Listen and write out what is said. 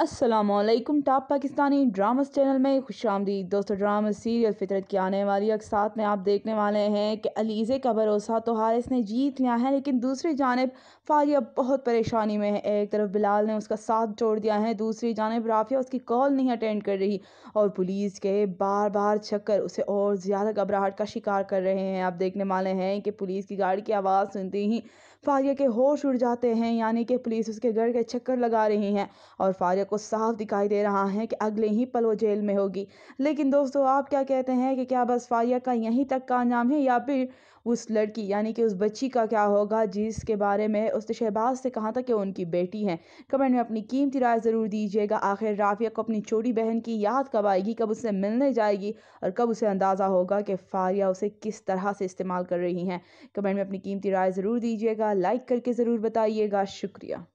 Aslam top Pakistani dramas channel में खुश आमदी दोस्तों ड्रामा सीरियल फितरत की आने वाली अकसात में आप देखने वाले हैं कि अलीज़े का भरोसा तो हारिस ने जीत लिया है लेकिन दूसरी जानब फारिया बहुत परेशानी में है एक तरफ बिलाल ने उसका साथ छोड़ दिया है दूसरी जानब राफिया उसकी कॉल नहीं अटेंड कर रही और पुलिस के बार बार चक्कर उसे और ज़्यादा घबराहट का शिकार कर रहे हैं आप देखने वाले हैं कि पुलिस की गाड़ी की आवाज़ सुनते ही फारिया के होश उड़ जाते हैं यानी कि पुलिस उसके घर के चक्कर लगा रही हैं और फारिया को साफ दिखाई दे रहा है कि अगले ही पल वो जेल में होगी लेकिन दोस्तों आप क्या कहते हैं कि क्या बस फारिया का यहीं तक का नाम है या फिर उस लड़की यानी कि उस बच्ची का क्या होगा जिसके बारे में उसने शहबाज से कहा था कि उनकी बेटी है कमेंट में अपनी कीमती राय ज़रूर दीजिएगा आखिर राफिया को अपनी छोटी बहन की याद कब आएगी कब उससे मिलने जाएगी और कब उसे अंदाज़ा होगा कि फारिया उसे किस तरह से इस्तेमाल कर रही हैं कमेंट में अपनी कीमती राय ज़रूर दीजिएगा लाइक करके ज़रूर बताइएगा शुक्रिया